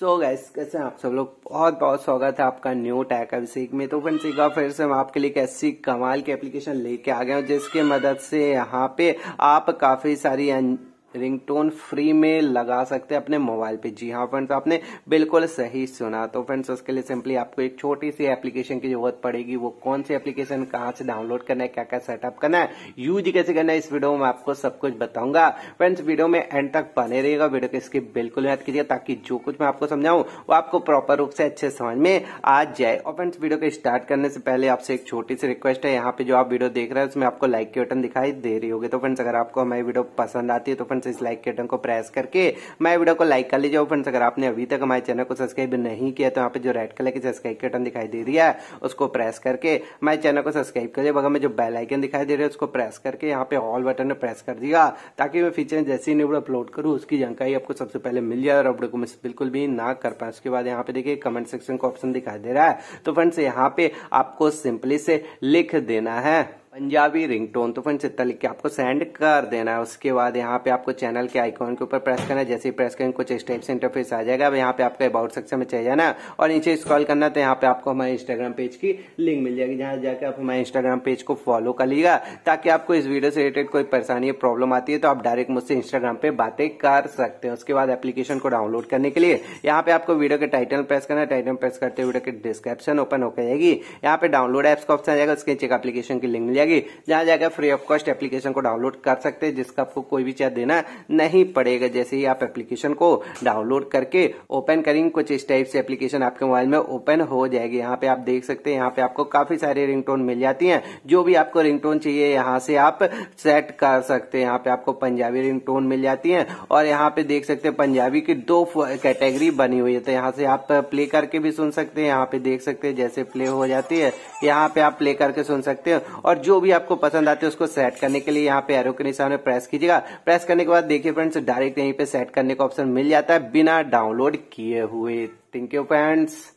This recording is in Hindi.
सो गैस कैसे आप सब लोग बहुत बहुत स्वागत है आपका न्यू टैक अभिषेक में तो फ्रेंड्स एक बार फिर से हम आपके लिए एक ऐसी कमाल की एप्लीकेशन लेके आ गए जिसके मदद से यहाँ पे आप काफी सारी रिंगटोन फ्री में लगा सकते हैं अपने मोबाइल पे जी हाँ फ्रेंड्स आपने बिल्कुल सही सुना तो फ्रेंड्स उसके लिए सिंपली आपको एक छोटी सी एप्लीकेशन की जरूरत पड़ेगी वो कौन सी एप्लीकेशन कहाँ से डाउनलोड करना है क्या क्या सेटअप करना है यूज कैसे करना है इस वीडियो में आपको सब कुछ बताऊंगा फ्रेंड्स वीडियो में एंड तक बने रहेगा वीडियो के स्किप बिल्कुल याद कीजिए ताकि जो कुछ मैं आपको समझाऊ वो आपको प्रॉपर रूप से अच्छे समझ में आ जाए और फ्रेंड्स वीडियो को स्टार्ट करने से पहले आपसे एक छोटी सी रिक्वेस्ट है यहाँ पे जो आप वीडियो देख रहे हैं उसमें आपको लाइक के बटन दिखाई दे रही होगी तो फ्रेंड्स अगर आपको हमारी वीडियो पसंद आती है तो फ्रेंड्स से तो इस लाइक बटन को प्रेस करके मैं वीडियो को लाइक कर लीजिए फ्रेंड्स अगर आपने अभी तक हमारे चैनल को सब्सक्राइब नहीं किया तो यहाँ पे जो रेड कलर की सब्सक्राइब बटन दिखाई दे रही है उसको प्रेस करके मैं चैनल को सब्सक्राइब कर लिया में जो बेलाइकन दिखाई दे रही है उसको प्रेस करके यहाँ पे ऑल बटन प्रेस कर दिया ताकि मैं फीचर जैसे ही वीडियो अपलोड करूँ उसकी जानकारी आपको सबसे पहले मिल जाए और वीडियो को मिस बिल्कुल भी ना कर पाए उसके बाद यहाँ पे देखिए कमेंट सेक्शन का ऑप्शन दिखाई दे रहा है तो फ्रेंड्स यहाँ पे आपको सिंपली से लिख देना है पंजाबी रिंगटोन तो फ्रेंड्स इतना लिख के आपको सेंड कर देना है उसके बाद यहाँ पे आपको चैनल के आइकॉन के ऊपर प्रेस करना है जैसे ही प्रेस करेंगे कुछ से इंटरफेस आ जाएगा अब यहाँ पे आपको अबाउट सेक्शन में चाहिए जाना और नीचे स्क्रॉल करना तो यहाँ पे आपको हमारे इंस्टाग्राम पेज की लिंक मिल जाएगी जहाँ जाकर आप हमारे इंस्टाग्राम पेज को फॉलो कर लीजिएगा ताकि आपको इस वीडियो से रिलेटेड कोई परेशानी या प्रॉब्लम आती है तो आप डायरेक्ट मुझसे इंस्टाग्राम पे बातें कर सकते हैं उसके बाद एप्लीकेशन को डाउनलोड करने के लिए यहाँ पे आपको वीडियो के टाइटल प्रेस करना है टाइटल प्रेस करते वीडियो की डिस्क्रिप्शन ओपन होकर जाएगी यहाँ पे डाउनलोड एप्स का ऑप्शन आ जाएगा उसके नीचे एप्लीकेशन की लिंक मिल जाएगी जाएगी जहां जाकर फ्री ऑफ कॉस्ट एप्लीकेशन को डाउनलोड कर सकते हैं जिसका आपको कोई भी चार्ज देना नहीं पड़ेगा जैसे ही आप एप्लीकेशन को डाउनलोड करके ओपन करेंगे कुछ इस टाइप से एप्लीकेशन आपके मोबाइल में ओपन हो जाएगी यहाँ पे आप देख सकते हैं यहाँ पे आपको काफी सारी रिंग मिल जाती है जो भी आपको रिंग चाहिए यहाँ से आप सेट कर सकते हैं यहाँ पे आपको पंजाबी रिंग मिल जाती है और यहाँ पे देख सकते हैं पंजाबी की दो कैटेगरी बनी हुई है तो यहाँ से आप प्ले करके भी सुन सकते हैं यहाँ पे देख सकते हैं जैसे प्ले हो जाती है यहाँ पे आप प्ले करके सुन सकते हैं और जो जो भी आपको पसंद आते हैं उसको सेट करने के लिए यहाँ पे एरो के निशान में प्रेस कीजिएगा प्रेस करने के बाद देखिए फ्रेंड्स डायरेक्ट यहीं पे सेट करने का ऑप्शन मिल जाता है बिना डाउनलोड किए हुए थैंक यू फ्रेंड्स